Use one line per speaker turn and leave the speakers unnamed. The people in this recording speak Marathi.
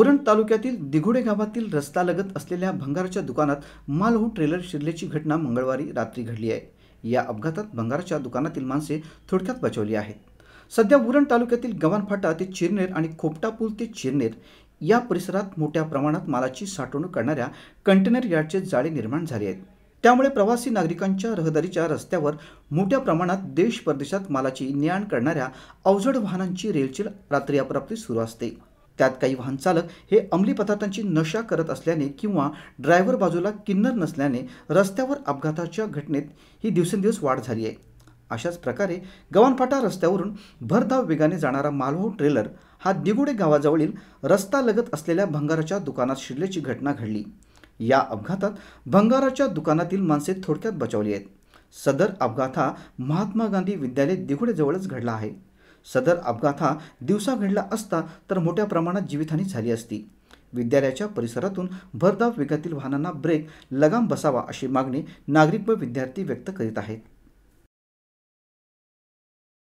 उरण तालुक्यातील दिघोडे गावातील रस्तालगत असलेल्या भंगाराच्या दुकानात मालहू ट्रेलर शिरल्याची घटना मंगळवारी रात्री घडली आहे या अपघातात भंगाराच्या दुकानातील माणसे थोडक्यात बचावली आहेत सध्या उरण तालुक्यातील गव्हाण फाटा ते चिरनेर आणि खोपटा पूल ते चिरनेर या परिसरात मोठ्या प्रमाणात मालाची साठवणूक करणाऱ्या कंटेनर यार्डचे जाळे निर्माण झाले आहेत त्यामुळे प्रवासी नागरिकांच्या रहदारीच्या रस्त्यावर मोठ्या प्रमाणात देश परदेशात मालाची ने करणाऱ्या अवजड वाहनांची रेलचेल रात्री अपराप्ती सुरू असते त्यात काही वाहन चालक हे अंमली पदार्थांची नशा करत असल्याने किंवा ड्रायव्हर बाजूला किन्नर नसल्याने रस्त्यावर अपघाताच्या घटनेत ही दिवसेंदिवस वाढ झाली आहे अशाच प्रकारे गवानपाटा रस्त्यावरून भरधाव वेगाने जाणारा मालवाहू ट्रेलर हा दिगुडे गावाजवळील रस्ता लगत असलेल्या भंगाराच्या दुकानात शिरल्याची घटना घडली या अपघातात भंगाराच्या दुकानातील माणसे थोडक्यात बचावली आहेत सदर अपघात हा महात्मा गांधी विद्यालय दिगुडेजवळच घडला आहे सदर अपघात हा दिवसा घडला असता तर मोठ्या प्रमाणात जीवितहानी झाली असती विद्यालयाच्या परिसरातून भरधाव वेगातील वाहनांना ब्रेक लगाम बसावा अशी मागणी नागरिक व विद्यार्थी व्यक्त करीत आहेत